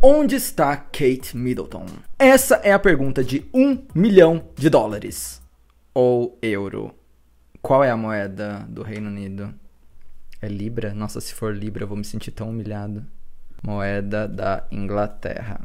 Onde está Kate Middleton? Essa é a pergunta de um milhão de dólares. Ou euro. Qual é a moeda do Reino Unido? É Libra? Nossa, se for Libra, eu vou me sentir tão humilhado. Moeda da Inglaterra.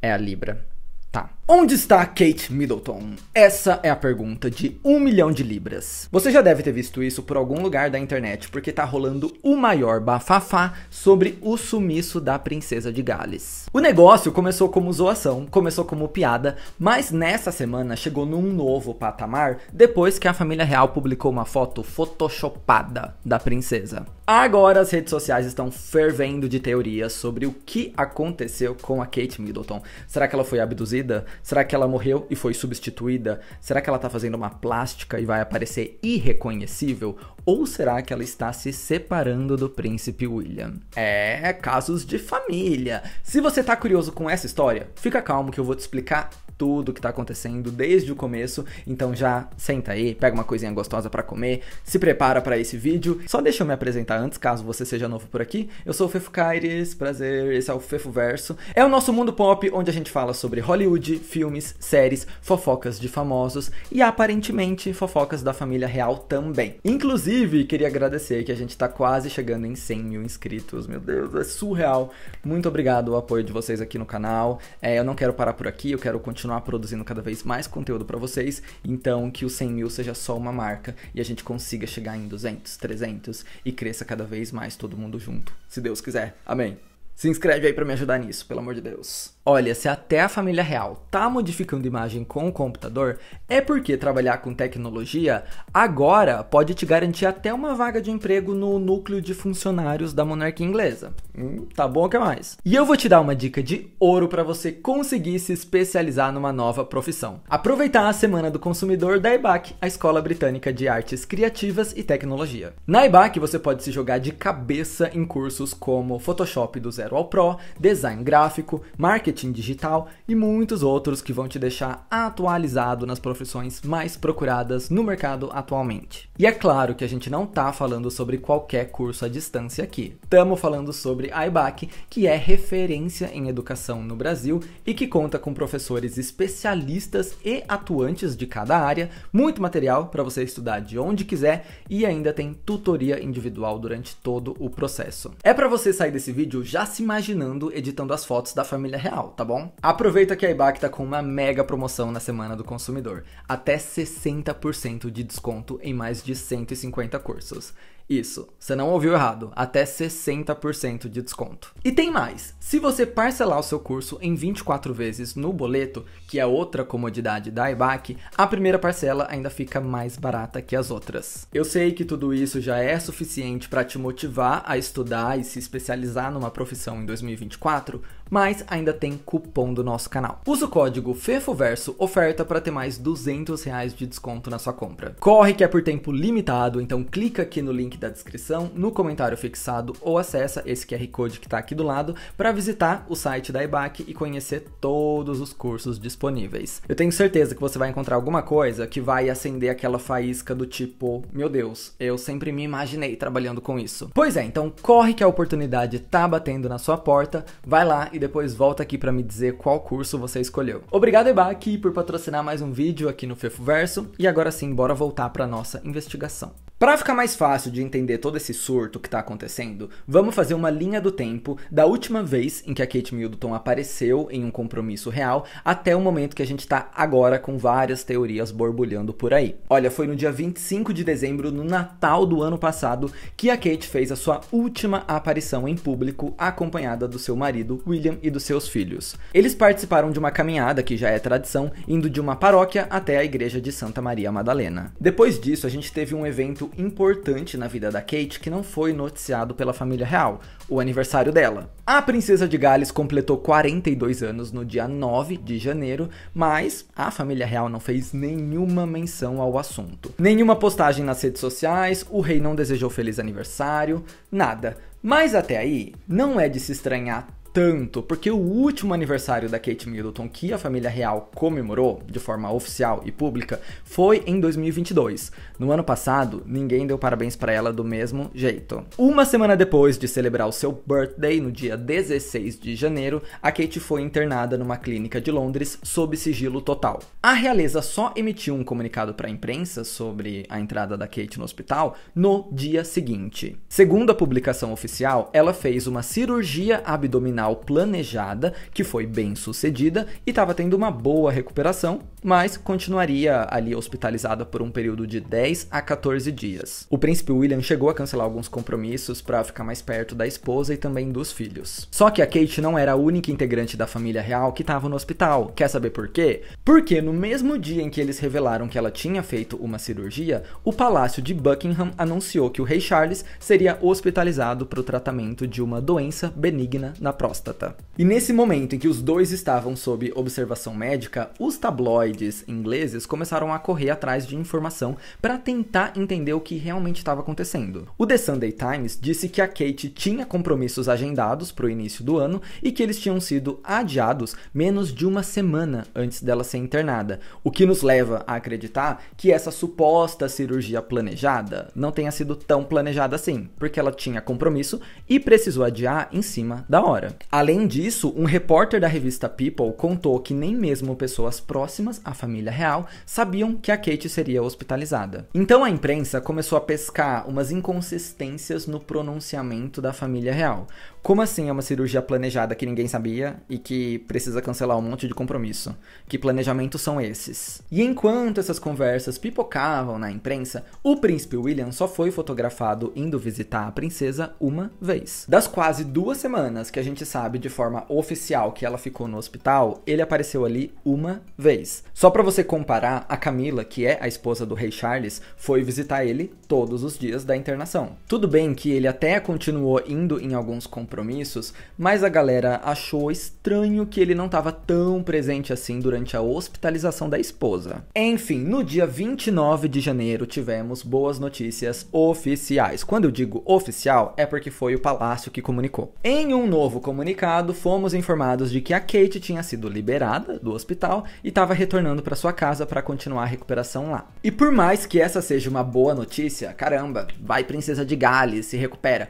É a Libra. Tá. Onde está Kate Middleton? Essa é a pergunta de um milhão de libras. Você já deve ter visto isso por algum lugar da internet, porque tá rolando o maior bafafá sobre o sumiço da princesa de Gales. O negócio começou como zoação, começou como piada, mas nessa semana chegou num novo patamar depois que a família real publicou uma foto photoshopada da princesa. Agora as redes sociais estão fervendo de teorias sobre o que aconteceu com a Kate Middleton. Será que ela foi abduzida? Será que ela morreu e foi substituída? Será que ela está fazendo uma plástica e vai aparecer irreconhecível? Ou será que ela está se separando do príncipe William? É, é, casos de família. Se você tá curioso com essa história, fica calmo que eu vou te explicar tudo que tá acontecendo desde o começo. Então já senta aí, pega uma coisinha gostosa para comer, se prepara para esse vídeo. Só deixa eu me apresentar antes, caso você seja novo por aqui. Eu sou o Fefo Caires, prazer, esse é o Fefo Verso. É o nosso mundo pop onde a gente fala sobre Hollywood, filmes, séries, fofocas de famosos e aparentemente fofocas da família real também. Inclusive, queria agradecer que a gente tá quase chegando em 100 mil inscritos. Meu Deus, é surreal. Muito obrigado o apoio de vocês aqui no canal. É, eu não quero parar por aqui, eu quero continuar produzindo cada vez mais conteúdo para vocês. Então, que os 100 mil seja só uma marca e a gente consiga chegar em 200, 300 e cresça cada vez mais todo mundo junto. Se Deus quiser. Amém. Se inscreve aí para me ajudar nisso, pelo amor de Deus. Olha, se até a família real tá modificando imagem com o computador, é porque trabalhar com tecnologia agora pode te garantir até uma vaga de emprego no núcleo de funcionários da monarquia inglesa. Hum, tá bom que mais? E eu vou te dar uma dica de ouro para você conseguir se especializar numa nova profissão. Aproveitar a Semana do Consumidor da IBAC, a Escola Britânica de Artes Criativas e Tecnologia. Na IBAC você pode se jogar de cabeça em cursos como Photoshop do zero ao Pro, design gráfico, marketing digital e muitos outros que vão te deixar atualizado nas profissões mais procuradas no mercado atualmente. E é claro que a gente não tá falando sobre qualquer curso à distância aqui. Estamos falando sobre a IBAC, que é referência em educação no Brasil e que conta com professores especialistas e atuantes de cada área, muito material para você estudar de onde quiser e ainda tem tutoria individual durante todo o processo. É para você sair desse vídeo já se se imaginando editando as fotos da família real, tá bom? Aproveita que a Ibac tá com uma mega promoção na semana do consumidor, até 60% de desconto em mais de 150 cursos. Isso, você não ouviu errado, até 60% de desconto. E tem mais! Se você parcelar o seu curso em 24 vezes no boleto, que é outra comodidade da IBAC, a primeira parcela ainda fica mais barata que as outras. Eu sei que tudo isso já é suficiente para te motivar a estudar e se especializar numa profissão em 2024 mas ainda tem cupom do nosso canal. Usa o código FEFOVERSO oferta para ter mais 200 reais de desconto na sua compra. Corre que é por tempo limitado, então clica aqui no link da descrição, no comentário fixado ou acessa esse QR Code que está aqui do lado para visitar o site da IBAC e conhecer todos os cursos disponíveis. Eu tenho certeza que você vai encontrar alguma coisa que vai acender aquela faísca do tipo, meu Deus, eu sempre me imaginei trabalhando com isso. Pois é, então corre que a oportunidade está batendo na sua porta, vai lá e depois volta aqui para me dizer qual curso você escolheu. Obrigado, EBAC, por patrocinar mais um vídeo aqui no Fefo Verso. E agora sim, bora voltar para nossa investigação. Para ficar mais fácil de entender todo esse surto que está acontecendo, vamos fazer uma linha do tempo da última vez em que a Kate Middleton apareceu em um compromisso real até o momento que a gente está agora com várias teorias borbulhando por aí. Olha, foi no dia 25 de dezembro, no Natal do ano passado, que a Kate fez a sua última aparição em público, acompanhada do seu marido William e dos seus filhos. Eles participaram de uma caminhada que já é tradição, indo de uma paróquia até a igreja de Santa Maria Madalena. Depois disso, a gente teve um evento importante na vida da Kate que não foi noticiado pela família real, o aniversário dela. A princesa de Gales completou 42 anos no dia 9 de janeiro, mas a família real não fez nenhuma menção ao assunto. Nenhuma postagem nas redes sociais, o rei não desejou feliz aniversário, nada. Mas até aí, não é de se estranhar tanto, porque o último aniversário da Kate Middleton que a família real comemorou de forma oficial e pública foi em 2022. No ano passado, ninguém deu parabéns para ela do mesmo jeito. Uma semana depois de celebrar o seu birthday no dia 16 de janeiro, a Kate foi internada numa clínica de Londres sob sigilo total. A realeza só emitiu um comunicado para a imprensa sobre a entrada da Kate no hospital no dia seguinte. Segundo a publicação oficial, ela fez uma cirurgia abdominal final planejada, que foi bem sucedida e estava tendo uma boa recuperação, mas continuaria ali hospitalizada por um período de 10 a 14 dias. O príncipe William chegou a cancelar alguns compromissos para ficar mais perto da esposa e também dos filhos. Só que a Kate não era a única integrante da família real que estava no hospital. Quer saber por quê? Porque no mesmo dia em que eles revelaram que ela tinha feito uma cirurgia, o palácio de Buckingham anunciou que o rei Charles seria hospitalizado para o tratamento de uma doença benigna na próxima próstata. E nesse momento em que os dois estavam sob observação médica, os tabloides ingleses começaram a correr atrás de informação para tentar entender o que realmente estava acontecendo. O The Sunday Times disse que a Kate tinha compromissos agendados para o início do ano e que eles tinham sido adiados menos de uma semana antes dela ser internada, o que nos leva a acreditar que essa suposta cirurgia planejada não tenha sido tão planejada assim, porque ela tinha compromisso e precisou adiar em cima da hora. Além disso, um repórter da revista People contou que nem mesmo pessoas próximas à família real sabiam que a Kate seria hospitalizada. Então a imprensa começou a pescar umas inconsistências no pronunciamento da família real, como assim é uma cirurgia planejada que ninguém sabia e que precisa cancelar um monte de compromisso? Que planejamentos são esses? E enquanto essas conversas pipocavam na imprensa, o príncipe William só foi fotografado indo visitar a princesa uma vez. Das quase duas semanas que a gente sabe de forma oficial que ela ficou no hospital, ele apareceu ali uma vez. Só para você comparar, a Camila, que é a esposa do rei Charles, foi visitar ele todos os dias da internação. Tudo bem que ele até continuou indo em alguns compromissos compromissos, mas a galera achou estranho que ele não estava tão presente assim durante a hospitalização da esposa. Enfim, no dia 29 de janeiro tivemos boas notícias oficiais. Quando eu digo oficial, é porque foi o palácio que comunicou. Em um novo comunicado, fomos informados de que a Kate tinha sido liberada do hospital e estava retornando para sua casa para continuar a recuperação lá. E por mais que essa seja uma boa notícia, caramba, vai princesa de Gales, se recupera.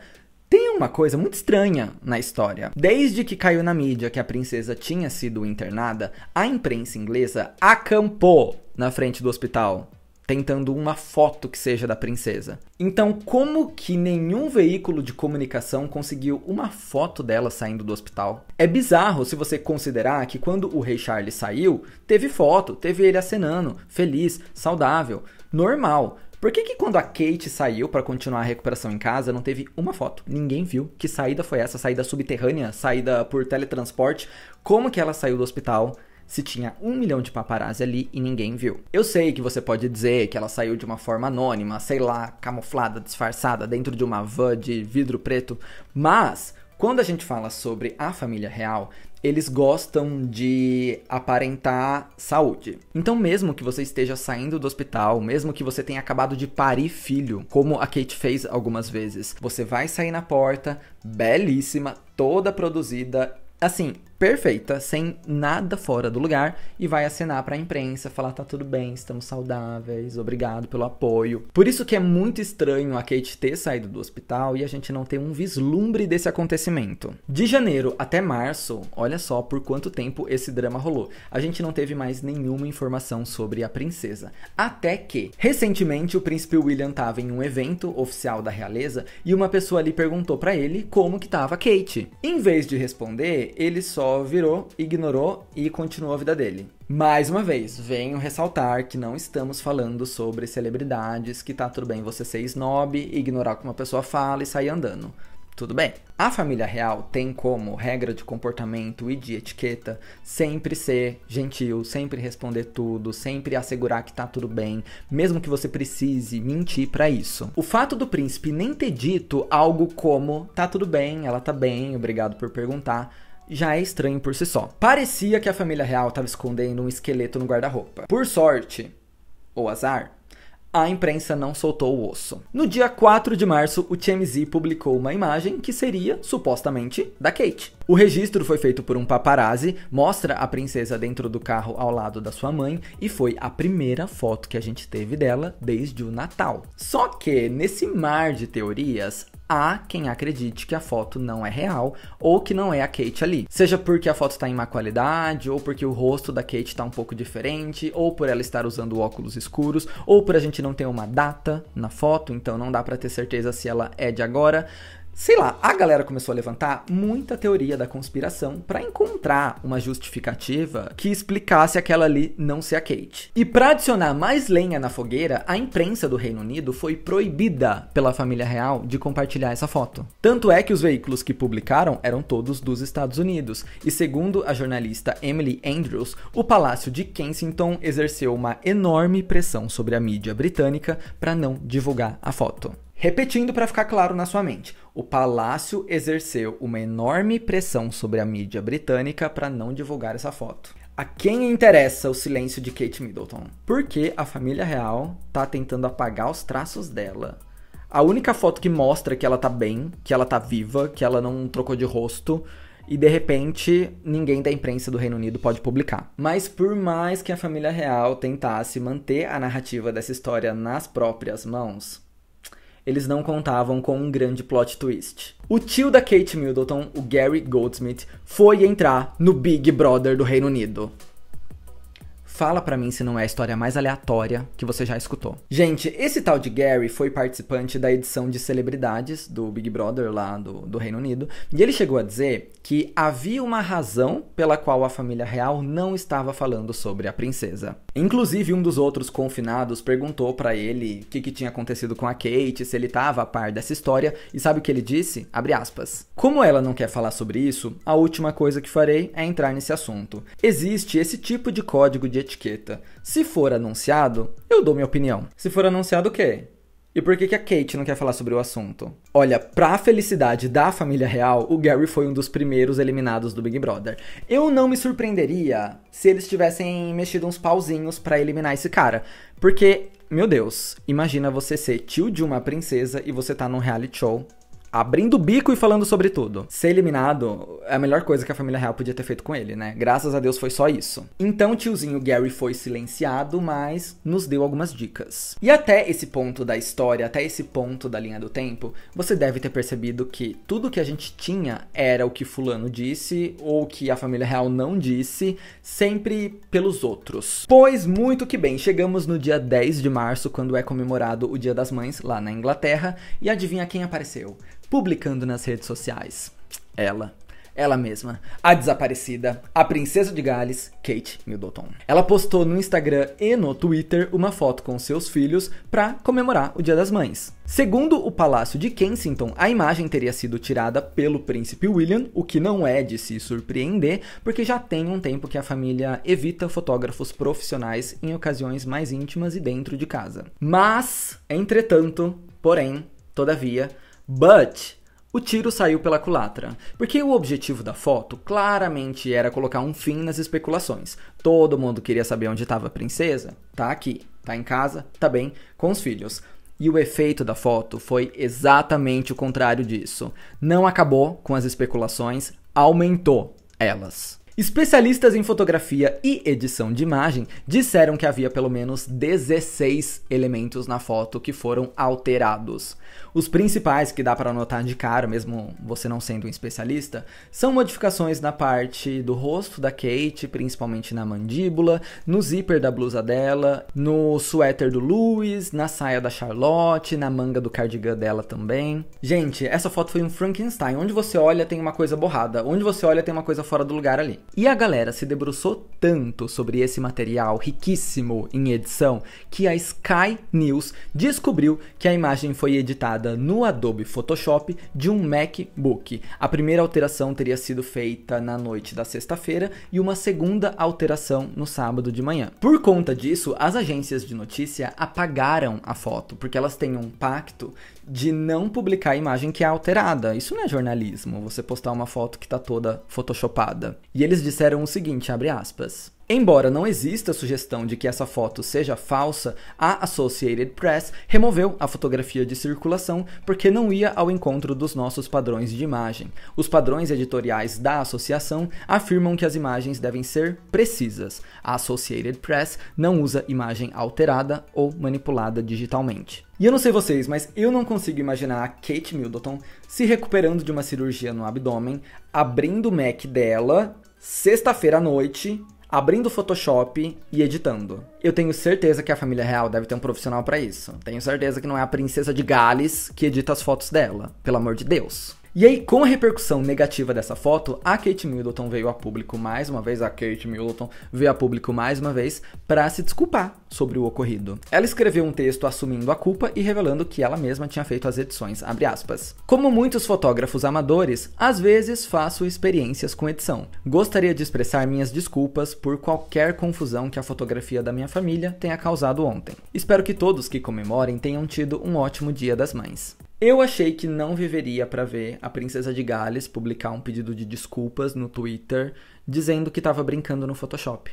Tem uma coisa muito estranha na história. Desde que caiu na mídia que a princesa tinha sido internada, a imprensa inglesa acampou na frente do hospital tentando uma foto que seja da princesa. Então, como que nenhum veículo de comunicação conseguiu uma foto dela saindo do hospital? É bizarro se você considerar que quando o rei Charles saiu, teve foto, teve ele acenando, feliz, saudável, normal. Por que, que quando a Kate saiu para continuar a recuperação em casa, não teve uma foto? Ninguém viu que saída foi essa, saída subterrânea, saída por teletransporte. Como que ela saiu do hospital? se tinha um milhão de paparazzi ali e ninguém viu. Eu sei que você pode dizer que ela saiu de uma forma anônima, sei lá, camuflada, disfarçada, dentro de uma van de vidro preto, mas quando a gente fala sobre a família real, eles gostam de aparentar saúde. Então, mesmo que você esteja saindo do hospital, mesmo que você tenha acabado de parir filho, como a Kate fez algumas vezes, você vai sair na porta, belíssima, toda produzida. Assim, perfeita, sem nada fora do lugar, e vai acenar para a imprensa, falar tá tudo bem, estamos saudáveis, obrigado pelo apoio. Por isso que é muito estranho a Kate ter saído do hospital e a gente não ter um vislumbre desse acontecimento. De janeiro até março, olha só por quanto tempo esse drama rolou. A gente não teve mais nenhuma informação sobre a princesa, até que recentemente o príncipe William estava em um evento oficial da realeza e uma pessoa ali perguntou para ele como que tava Kate. Em vez de responder, ele só virou, ignorou e continuou a vida dele. Mais uma vez, venho ressaltar que não estamos falando sobre celebridades, que tá tudo bem você ser snob, ignorar o que uma pessoa fala e sair andando. Tudo bem. A família real tem como regra de comportamento e de etiqueta sempre ser gentil, sempre responder tudo, sempre assegurar que tá tudo bem, mesmo que você precise mentir para isso. O fato do príncipe nem ter dito algo como tá tudo bem, ela tá bem, obrigado por perguntar já é estranho por si só. Parecia que a família real estava escondendo um esqueleto no guarda-roupa. Por sorte, ou azar, a imprensa não soltou o osso. No dia 4 de março, o TMZ publicou uma imagem que seria, supostamente, da Kate. O registro foi feito por um paparazzi, mostra a princesa dentro do carro ao lado da sua mãe e foi a primeira foto que a gente teve dela desde o Natal. Só que, nesse mar de teorias, há quem acredite que a foto não é real ou que não é a Kate ali. Seja porque a foto está em má qualidade, ou porque o rosto da Kate está um pouco diferente, ou por ela estar usando óculos escuros, ou por a gente não ter uma data na foto, então não dá para ter certeza se ela é de agora. Sei lá, a galera começou a levantar muita teoria da conspiração para encontrar uma justificativa que explicasse aquela ali não ser a Kate. E para adicionar mais lenha na fogueira, a imprensa do Reino Unido foi proibida pela família real de compartilhar essa foto. Tanto é que os veículos que publicaram eram todos dos Estados Unidos, e segundo a jornalista Emily Andrews, o Palácio de Kensington exerceu uma enorme pressão sobre a mídia britânica para não divulgar a foto. Repetindo para ficar claro na sua mente, o palácio exerceu uma enorme pressão sobre a mídia britânica para não divulgar essa foto. A quem interessa o silêncio de Kate Middleton? Porque a família real tá tentando apagar os traços dela. A única foto que mostra que ela tá bem, que ela tá viva, que ela não trocou de rosto, e de repente ninguém da imprensa do Reino Unido pode publicar. Mas por mais que a família real tentasse manter a narrativa dessa história nas próprias mãos, eles não contavam com um grande plot twist. O tio da Kate Middleton, o Gary Goldsmith, foi entrar no Big Brother do Reino Unido. Fala para mim se não é a história mais aleatória que você já escutou. Gente, esse tal de Gary foi participante da edição de celebridades do Big Brother lá do, do Reino Unido, e ele chegou a dizer que havia uma razão pela qual a família real não estava falando sobre a princesa. Inclusive, um dos outros confinados perguntou para ele o que, que, tinha acontecido com a Kate, se ele estava a par dessa história, e sabe o que ele disse? Abre aspas. Como ela não quer falar sobre isso, a última coisa que farei é entrar nesse assunto. Existe esse tipo de código de etiqueta. Se for anunciado, eu dou minha opinião. Se for anunciado, o quê? E por que, que a Kate não quer falar sobre o assunto? Olha, pra felicidade da família real, o Gary foi um dos primeiros eliminados do Big Brother. Eu não me surpreenderia se eles tivessem mexido uns pauzinhos para eliminar esse cara. Porque, meu Deus, imagina você ser tio de uma princesa e você tá num reality show abrindo o bico e falando sobre tudo. Ser eliminado é a melhor coisa que a família real podia ter feito com ele, né? Graças a Deus foi só isso. Então, tiozinho Gary foi silenciado, mas nos deu algumas dicas. E até esse ponto da história, até esse ponto da linha do tempo, você deve ter percebido que tudo que a gente tinha era o que fulano disse ou que a família real não disse, sempre pelos outros. Pois muito que bem, chegamos no dia 10 de março, quando é comemorado o Dia das Mães lá na Inglaterra, e adivinha quem apareceu? publicando nas redes sociais. Ela. Ela mesma, a desaparecida, a princesa de Gales, Kate Middleton. Ela postou no Instagram e no Twitter uma foto com seus filhos para comemorar o Dia das Mães. Segundo o Palácio de Kensington, a imagem teria sido tirada pelo príncipe William, o que não é de se surpreender, porque já tem um tempo que a família evita fotógrafos profissionais em ocasiões mais íntimas e dentro de casa. Mas, entretanto, porém, todavia, But o tiro saiu pela culatra, porque o objetivo da foto claramente era colocar um fim nas especulações. Todo mundo queria saber onde estava a princesa, tá aqui, tá em casa, tá bem, com os filhos. E o efeito da foto foi exatamente o contrário disso. Não acabou com as especulações, aumentou elas. Especialistas em fotografia e edição de imagem disseram que havia pelo menos 16 elementos na foto que foram alterados. Os principais que dá para notar de cara, mesmo você não sendo um especialista, são modificações na parte do rosto da Kate, principalmente na mandíbula, no zíper da blusa dela, no suéter do Louis, na saia da Charlotte, na manga do cardigan dela também. Gente, essa foto foi um Frankenstein. Onde você olha tem uma coisa borrada, onde você olha tem uma coisa fora do lugar ali. E a galera se debruçou tanto sobre esse material riquíssimo em edição que a Sky News descobriu que a imagem foi editada no Adobe Photoshop de um MacBook. A primeira alteração teria sido feita na noite da sexta-feira e uma segunda alteração no sábado de manhã. Por conta disso, as agências de notícia apagaram a foto, porque elas têm um pacto de não publicar a imagem que é alterada. Isso não é jornalismo, você postar uma foto que está toda photoshopada. E eles disseram o seguinte, abre aspas. Embora não exista sugestão de que essa foto seja falsa, a Associated Press removeu a fotografia de circulação porque não ia ao encontro dos nossos padrões de imagem. Os padrões editoriais da associação afirmam que as imagens devem ser precisas. A Associated Press não usa imagem alterada ou manipulada digitalmente. E eu não sei vocês, mas eu não consigo imaginar a Kate Middleton se recuperando de uma cirurgia no abdômen, abrindo o Mac dela, sexta-feira à noite, abrindo o Photoshop e editando. Eu tenho certeza que a família real deve ter um profissional para isso. Tenho certeza que não é a princesa de Gales que edita as fotos dela, pelo amor de Deus. E aí, com a repercussão negativa dessa foto, a Kate Middleton veio a público mais uma vez, a Kate Middleton veio a público mais uma vez para se desculpar sobre o ocorrido. Ela escreveu um texto assumindo a culpa e revelando que ela mesma tinha feito as edições, Como muitos fotógrafos amadores, às vezes faço experiências com edição. Gostaria de expressar minhas desculpas por qualquer confusão que a fotografia da minha família tenha causado ontem. Espero que todos que comemorem tenham tido um ótimo Dia das Mães. Eu achei que não viveria para ver a princesa de Gales publicar um pedido de desculpas no Twitter dizendo que estava brincando no Photoshop.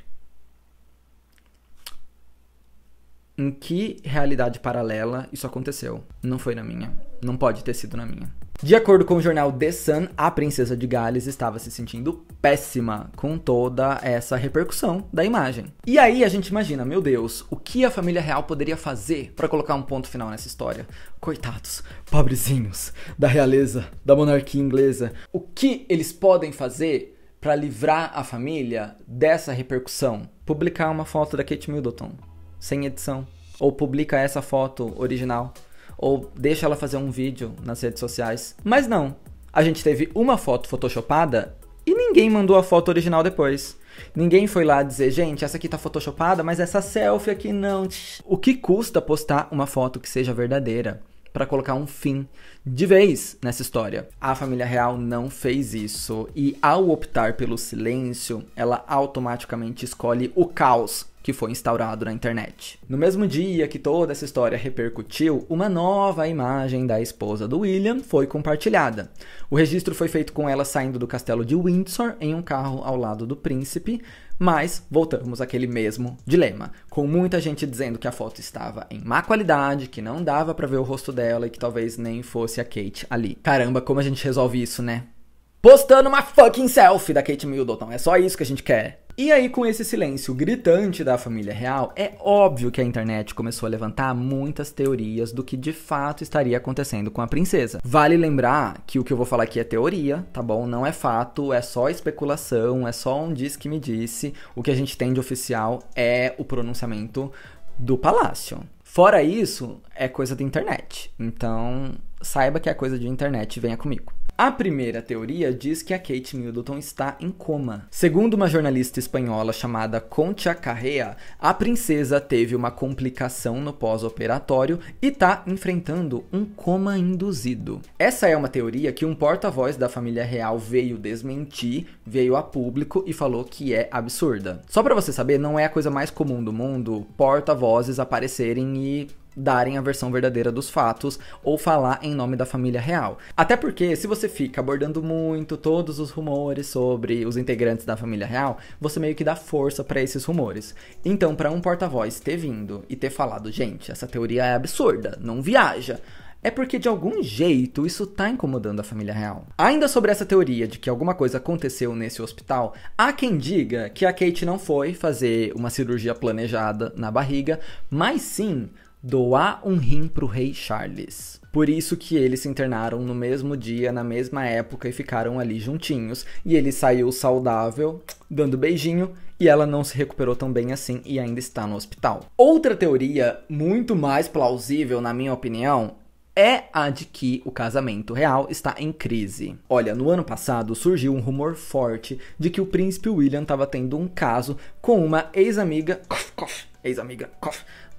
Em que realidade paralela isso aconteceu? Não foi na minha. Não pode ter sido na minha. De acordo com o jornal The Sun, a princesa de Gales estava se sentindo péssima com toda essa repercussão da imagem. E aí a gente imagina, meu Deus, o que a família real poderia fazer para colocar um ponto final nessa história? Coitados, pobrezinhos da realeza, da monarquia inglesa. O que eles podem fazer para livrar a família dessa repercussão? Publicar uma foto da Kate Middleton sem edição ou publica essa foto original ou deixa ela fazer um vídeo nas redes sociais. Mas não. A gente teve uma foto photoshopada e ninguém mandou a foto original depois. Ninguém foi lá dizer, gente, essa aqui tá photoshopada, mas essa selfie aqui não. O que custa postar uma foto que seja verdadeira? para colocar um fim de vez nessa história. A família real não fez isso e ao optar pelo silêncio, ela automaticamente escolhe o caos que foi instaurado na internet. No mesmo dia que toda essa história repercutiu, uma nova imagem da esposa do William foi compartilhada. O registro foi feito com ela saindo do castelo de Windsor em um carro ao lado do príncipe, mas voltamos àquele mesmo dilema, com muita gente dizendo que a foto estava em má qualidade, que não dava para ver o rosto dela e que talvez nem fosse a Kate ali. Caramba, como a gente resolve isso, né? Postando uma fucking selfie da Kate Middleton. É só isso que a gente quer. E aí, com esse silêncio gritante da família real, é óbvio que a internet começou a levantar muitas teorias do que de fato estaria acontecendo com a princesa. Vale lembrar que o que eu vou falar aqui é teoria, tá bom? Não é fato, é só especulação, é só um diz que me disse. O que a gente tem de oficial é o pronunciamento do palácio. Fora isso, é coisa da internet. Então, saiba que é coisa de internet, venha comigo. A primeira teoria diz que a Kate Middleton está em coma. Segundo uma jornalista espanhola chamada Concha Carrea, a princesa teve uma complicação no pós-operatório e está enfrentando um coma induzido. Essa é uma teoria que um porta-voz da família real veio desmentir, veio a público e falou que é absurda. Só para você saber, não é a coisa mais comum do mundo porta-vozes aparecerem e darem a versão verdadeira dos fatos ou falar em nome da família real. Até porque, se você fica abordando muito todos os rumores sobre os integrantes da família real, você meio que dá força para esses rumores. Então, para um porta-voz ter vindo e ter falado, gente, essa teoria é absurda, não viaja. É porque de algum jeito isso tá incomodando a família real. Ainda sobre essa teoria de que alguma coisa aconteceu nesse hospital, há quem diga que a Kate não foi fazer uma cirurgia planejada na barriga, mas sim doar um rim para o rei Charles. Por isso que eles se internaram no mesmo dia, na mesma época e ficaram ali juntinhos. E ele saiu saudável, dando beijinho, e ela não se recuperou tão bem assim e ainda está no hospital. Outra teoria, muito mais plausível na minha opinião, é a de que o casamento real está em crise. Olha, no ano passado surgiu um rumor forte de que o príncipe William estava tendo um caso com uma ex-amiga, ex-amiga,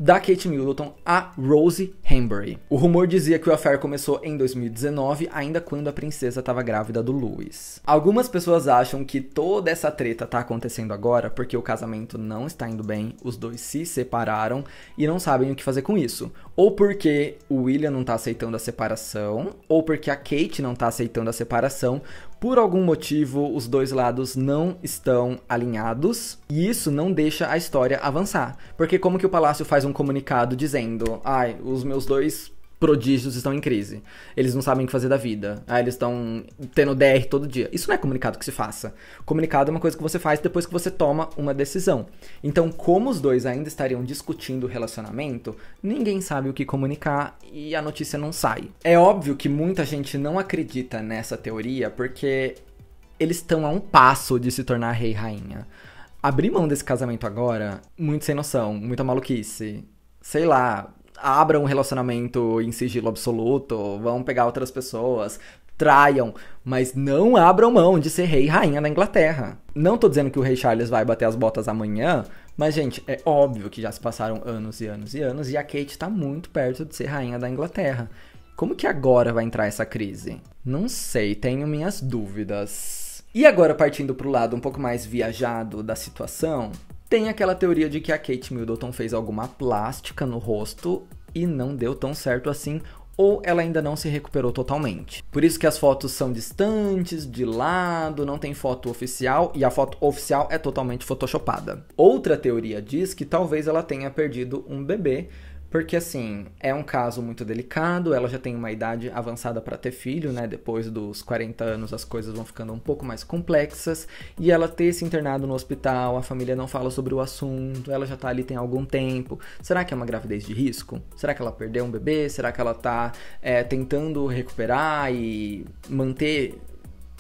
da Kate Middleton a Rose Hanbury. O rumor dizia que o affair começou em 2019, ainda quando a princesa estava grávida do Louis. Algumas pessoas acham que toda essa treta tá acontecendo agora porque o casamento não está indo bem, os dois se separaram e não sabem o que fazer com isso. Ou porque o William não tá aceitando a separação, ou porque a Kate não tá aceitando a separação, por algum motivo, os dois lados não estão alinhados e isso não deixa a história avançar. Porque como que o palácio faz um comunicado dizendo: "Ai, os meus dois prodígios estão em crise. Eles não sabem o que fazer da vida. Ah, eles estão tendo DR todo dia. Isso não é comunicado que se faça. Comunicado é uma coisa que você faz depois que você toma uma decisão. Então, como os dois ainda estariam discutindo o relacionamento, ninguém sabe o que comunicar e a notícia não sai. É óbvio que muita gente não acredita nessa teoria porque eles estão a um passo de se tornar rei e rainha. Abrir mão desse casamento agora, muito sem noção, muita maluquice. Sei lá, abram um relacionamento em sigilo absoluto, vão pegar outras pessoas, traiam, mas não abram mão de ser rei e rainha da Inglaterra. Não tô dizendo que o rei Charles vai bater as botas amanhã, mas gente, é óbvio que já se passaram anos e anos e anos e a Kate tá muito perto de ser rainha da Inglaterra. Como que agora vai entrar essa crise? Não sei, tenho minhas dúvidas. E agora partindo pro lado um pouco mais viajado da situação, tem aquela teoria de que a Kate Middleton fez alguma plástica no rosto e não deu tão certo assim, ou ela ainda não se recuperou totalmente. Por isso que as fotos são distantes, de lado, não tem foto oficial e a foto oficial é totalmente photoshopada. Outra teoria diz que talvez ela tenha perdido um bebê porque, assim, é um caso muito delicado, ela já tem uma idade avançada para ter filho, né? Depois dos 40 anos as coisas vão ficando um pouco mais complexas. E ela ter se internado no hospital, a família não fala sobre o assunto, ela já tá ali tem algum tempo. Será que é uma gravidez de risco? Será que ela perdeu um bebê? Será que ela tá é, tentando recuperar e manter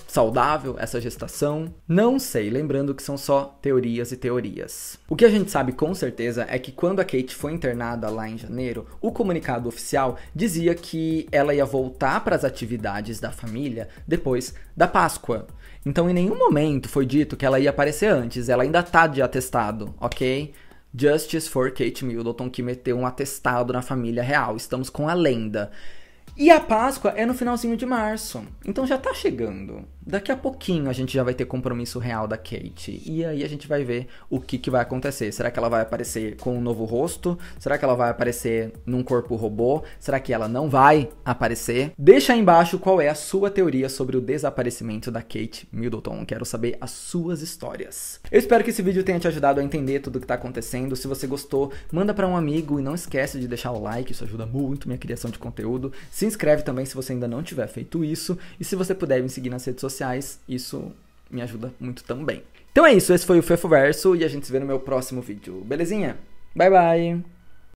saudável essa gestação? Não sei, lembrando que são só teorias e teorias. O que a gente sabe com certeza é que quando a Kate foi internada lá em janeiro, o comunicado oficial dizia que ela ia voltar para as atividades da família depois da Páscoa. Então, em nenhum momento foi dito que ela ia aparecer antes, ela ainda tá de atestado, ok? Justice for Kate Middleton, que meteu um atestado na família real. Estamos com a lenda. E a Páscoa é no finalzinho de março. Então já tá chegando daqui a pouquinho a gente já vai ter compromisso real da Kate. E aí a gente vai ver o que, que vai acontecer. Será que ela vai aparecer com um novo rosto? Será que ela vai aparecer num corpo robô? Será que ela não vai aparecer? Deixa aí embaixo qual é a sua teoria sobre o desaparecimento da Kate Middleton. Quero saber as suas histórias. Eu espero que esse vídeo tenha te ajudado a entender tudo o que está acontecendo. Se você gostou, manda para um amigo e não esquece de deixar o like, isso ajuda muito minha criação de conteúdo. Se inscreve também se você ainda não tiver feito isso e se você puder me seguir nas redes sociais sociais, isso me ajuda muito também. Então é isso, esse foi o Fefoverso e a gente se vê no meu próximo vídeo, belezinha? Bye bye!